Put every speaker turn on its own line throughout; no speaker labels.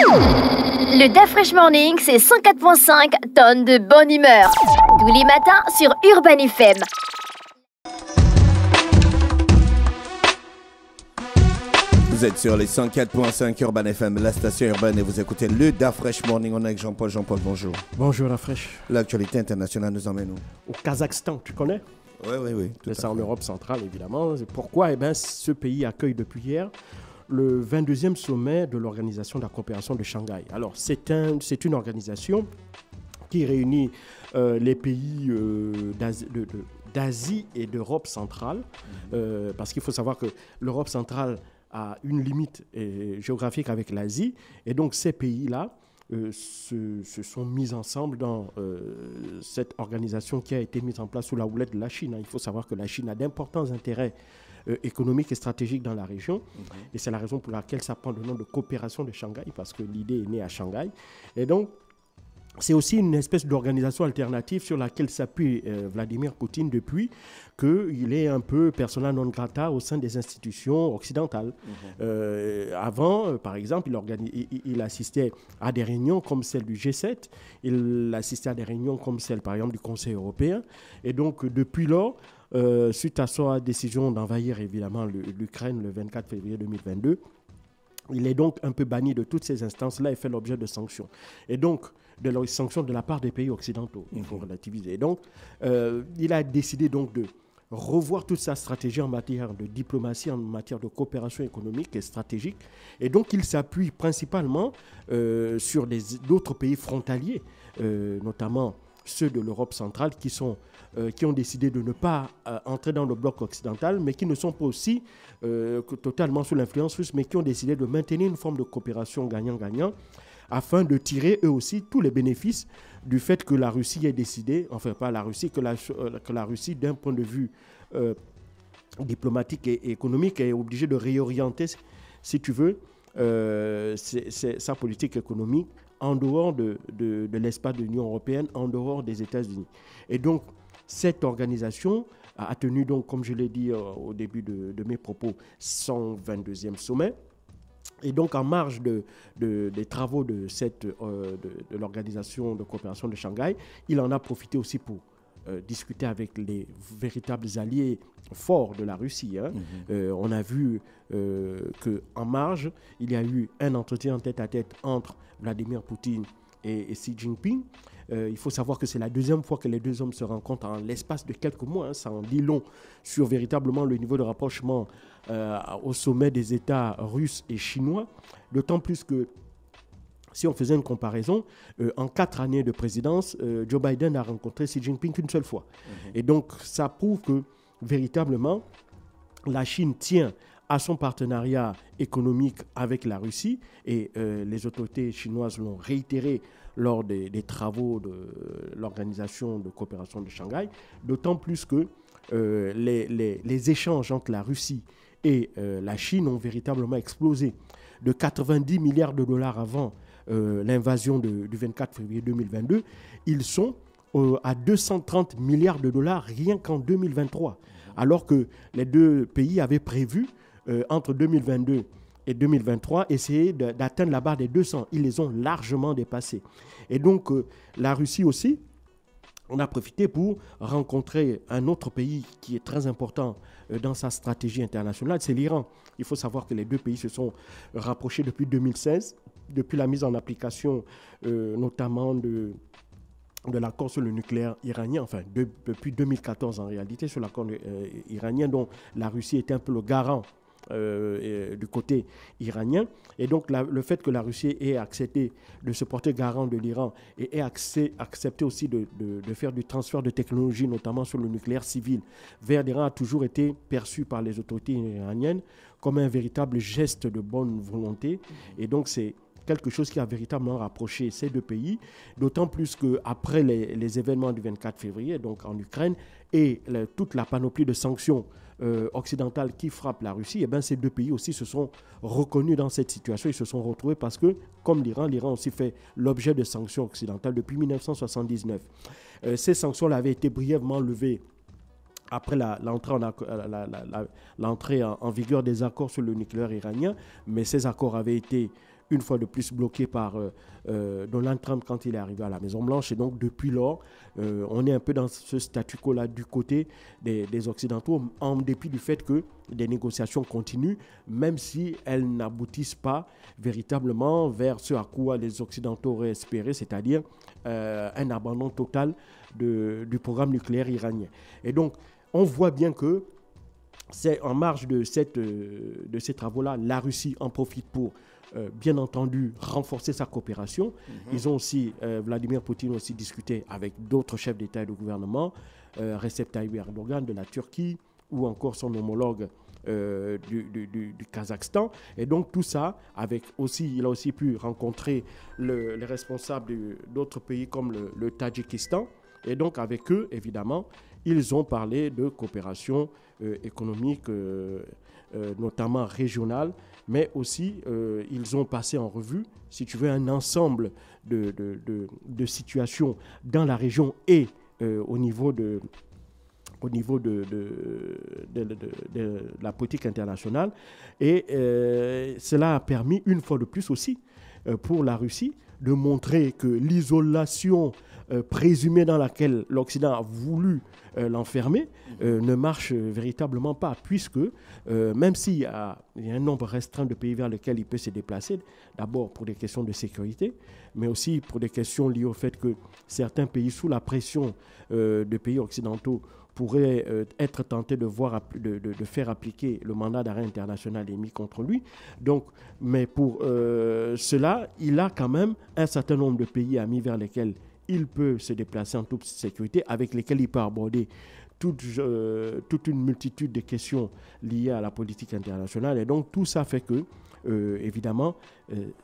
Le Fresh Morning, c'est 104.5 tonnes de bonne humeur. Tous les matins sur Urban FM. Vous êtes sur les 104.5 Urban FM, la station urbaine, et vous écoutez le Fresh Morning. On est avec Jean-Paul. Jean-Paul, bonjour. Bonjour, fraîche. L'actualité internationale nous emmène où Au Kazakhstan, tu connais Oui, oui, oui. C'est en Europe centrale, évidemment. Pourquoi Eh ben, ce pays accueille depuis hier le 22e sommet de l'Organisation de la coopération de Shanghai. Alors, c'est un, une organisation qui réunit euh, les pays euh, d'Asie et d'Europe centrale, mm-hmm. euh, parce qu'il faut savoir que l'Europe centrale a une limite géographique avec l'Asie, et donc ces pays-là, se, sont mis ensemble dans cette organisation qui a été mise en place sous la houlette de la Chine. Hein. Il faut savoir que la Chine a d'importants intérêts euh, économique et stratégique dans la région. Mhm. Et c'est la raison pour laquelle ça prend le nom de coopération de Shanghai, parce que l'idée est née à Shanghai. Et donc, c'est aussi une espèce d'organisation alternative sur laquelle s'appuie euh, Vladimir Poutine depuis qu'il est un peu persona non grata au sein des institutions occidentales. Mhm. Euh, avant, euh, par exemple, il, assistait à des réunions comme celle du G7, il assistait à des réunions comme celle, par exemple, du Conseil européen. Et donc, depuis lors, suite à sa décision d'envahir évidemment l'Ukraine le 24 février 2022, il est donc un peu banni de toutes ces instances-là et fait l'objet de sanctions. Et donc, de leurs sanctions de la part des pays occidentaux. Il faut relativiser. Donc, euh, il a décidé donc de revoir toute sa stratégie en matière de diplomatie, en matière de coopération économique et stratégique. Et donc, il s'appuie principalement euh, sur d'autres pays frontaliers, euh, notamment ceux de l'Europe centrale qui, sont, qui ont décidé de ne pas entrer dans le bloc occidental, mais qui ne sont pas aussi totalement sous l'influence russe, mais qui ont décidé de maintenir une forme de coopération gagnant-gagnant afin de tirer eux aussi tous les bénéfices du fait que la Russie ait décidé, enfin pas la Russie, que la, euh, Russie d'un point de vue euh, diplomatique et économique est obligée de réorienter, si tu veux, euh, sa politique économique en dehors de, l'espace de l'Union européenne, en dehors des États-Unis. Et donc, cette organisation a tenu, donc, comme je l'ai dit au début de, de mes propos, son 22e sommet et donc, en marge des travaux euh, de, de, l'organisation de coopération de Shanghai, il en a profité aussi pour euh, discuter avec les véritables alliés forts de la Russie. Hein. Mhm. Euh, on a vu qu'en marge, il y a eu un entretien tête-à-tête entre Vladimir Poutine et Xi Jinping. Euh, il faut savoir que c'est la deuxième fois que les deux hommes se rencontrent en l'espace de quelques mois. Hein, ça en dit long sur véritablement le niveau de rapprochement euh, au sommet des États russes et chinois. D'autant plus que si on faisait une comparaison, euh, en quatre années de présidence, Joe Biden a rencontré Xi Jinping une seule fois. Mhm. Et donc, ça prouve que véritablement, la Chine tient à son partenariat économique avec la Russie, et les autorités chinoises l'ont réitéré lors des, travaux de euh, l'Organisation de coopération de Shanghai, d'autant plus que euh, les, échanges entre la Russie et euh, la Chine ont véritablement explosé. De 90 milliards de dollars avant l'invasion du 24 février 2022, ils sont à 230 milliards de dollars rien qu'en 2023, alors que les deux pays avaient prévu entre 2022 et 2023 essayer d'atteindre la barre des 200. Ils les ont largement dépassés. Et donc, euh, la Russie aussi, on a profité pour rencontrer un autre pays qui est très important euh, dans sa stratégie internationale, c'est l'Iran. Il faut savoir que les deux pays se sont rapprochés depuis 2016, depuis la mise en application euh, notamment de, de l'accord sur le nucléaire iranien, enfin depuis 2014 en réalité, sur l'accord iranien dont la Russie était un peu le garant euh, euh, du côté iranien. Et donc le fait que la Russie ait accepté de se porter garant de l'Iran et ait accepté aussi de, faire du transfert de technologie, notamment sur le nucléaire civil, vers l'Iran a toujours été perçu par les autorités iraniennes comme un véritable geste de bonne volonté. Et donc c'est quelque chose qui a véritablement rapproché ces deux pays, d'autant plus qu'après les, les événements du 24 février, donc en Ukraine, et toute la panoplie de sanctions euh, occidentales qui frappent la Russie, eh ben, ces deux pays aussi se sont reconnus dans cette situation. Ils se sont retrouvés parce que, comme l'Iran, l'Iran aussi fait l'objet de sanctions occidentales depuis 1979. Euh, ces sanctions avaient été brièvement levées après l'entrée en, vigueur des accords sur le nucléaire iranien, mais ces accords avaient été une fois de plus bloqué par euh, euh, Donald Trump quand il est arrivé à la Maison-Blanche. Et donc, depuis lors, euh, on est un peu dans ce statu quo-là du côté des, Occidentaux, en dépit du fait que des négociations continuent, même si elles n'aboutissent pas véritablement vers ce à quoi les Occidentaux auraient espéré, c'est-à-dire un abandon total du programme nucléaire iranien. Et donc, on voit bien que c'est en marge de, cette, de ces travaux-là, la Russie en profite pour euh, bien entendu, renforcer sa coopération. Mhm. Ils ont aussi, euh, Vladimir Poutine aussi discuté avec d'autres chefs d'État et de gouvernement, euh, Recep Tayyip Erdogan de la Turquie ou encore son homologue du, Kazakhstan. Et donc tout ça, avec aussi, il a aussi pu rencontrer les responsables d'autres pays comme le Tadjikistan. Et donc avec eux, évidemment, ils ont parlé de coopération euh, économique, euh, euh, notamment régionale, mais aussi ils ont passé en revue, si tu veux, un ensemble de, situations dans la région et au niveau de, au niveau de, la politique internationale. Et cela a permis, une fois de plus aussi, pour la Russie, de montrer que l'isolation euh, présumée dans laquelle l'Occident a voulu euh, l'enfermer euh, ne marche véritablement pas, puisque même s'il y, y a un nombre restreint de pays vers lesquels il peut se déplacer, d'abord pour des questions de sécurité, mais aussi pour des questions liées au fait que certains pays, sous la pression de pays occidentaux, pourrait euh, être tenté de, voir, de, faire appliquer le mandat d'arrêt international émis contre lui. Donc, mais pour euh, cela, il a quand même un certain nombre de pays amis vers lesquels il peut se déplacer en toute sécurité, avec lesquels il peut aborder toute, euh, toute une multitude de questions liées à la politique internationale. Et donc tout ça fait que, évidemment,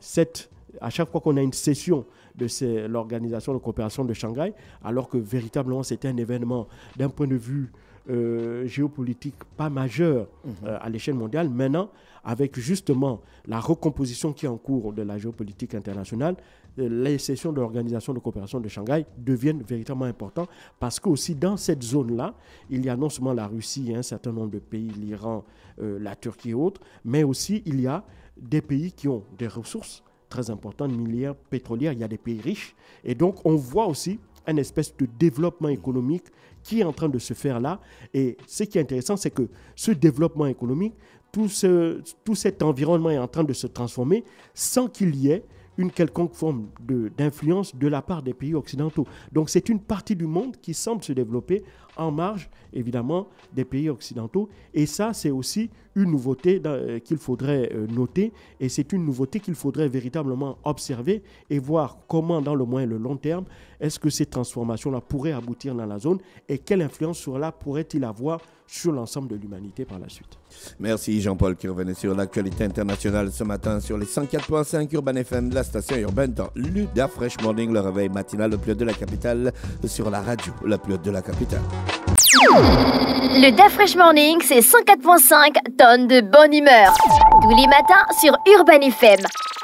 cette à chaque fois qu'on a une session de l'organisation de coopération de Shanghai, alors que véritablement c'était un événement d'un point de vue euh, géopolitique pas majeur mhm. euh, à l'échelle mondiale. Maintenant, avec justement la recomposition qui est en cours de la géopolitique internationale, euh, les sessions de l'Organisation de coopération de Shanghai deviennent véritablement importantes parce que aussi dans cette zone-là, il y a non seulement la Russie et hein, un certain nombre de pays, l'Iran, la Turquie et autres, mais aussi il y a des pays qui ont des ressources, très importante, minière, pétrolières, il y a des pays riches. Et donc, on voit aussi un espèce de développement économique qui est en train de se faire là. Et ce qui est intéressant, c'est que ce développement économique, tout, tout cet environnement est en train de se transformer sans qu'il y ait une quelconque forme d'influence de, la part des pays occidentaux. Donc c'est une partie du monde qui semble se développer en marge, évidemment, des pays occidentaux. Et ça, c'est aussi une nouveauté euh, qu'il faudrait euh, noter. Et c'est une nouveauté qu'il faudrait véritablement observer et voir comment, dans le moins et le long terme, est-ce que ces transformations-là pourraient aboutir dans la zone et quelle influence sur cela pourrait-il avoir sur l'ensemble de l'humanité par la suite. Merci Jean-Paul qui revenait sur l'actualité internationale ce matin sur les 104.5 Urban FM la station urbaine dans l'UDA Fresh Morning, le réveil matinal le plus haut de la capitale sur la radio la plus de la capitale. Le Da Fresh Morning, c'est 104.5 tonnes de bonne humeur. Tous les matins sur Urban FM.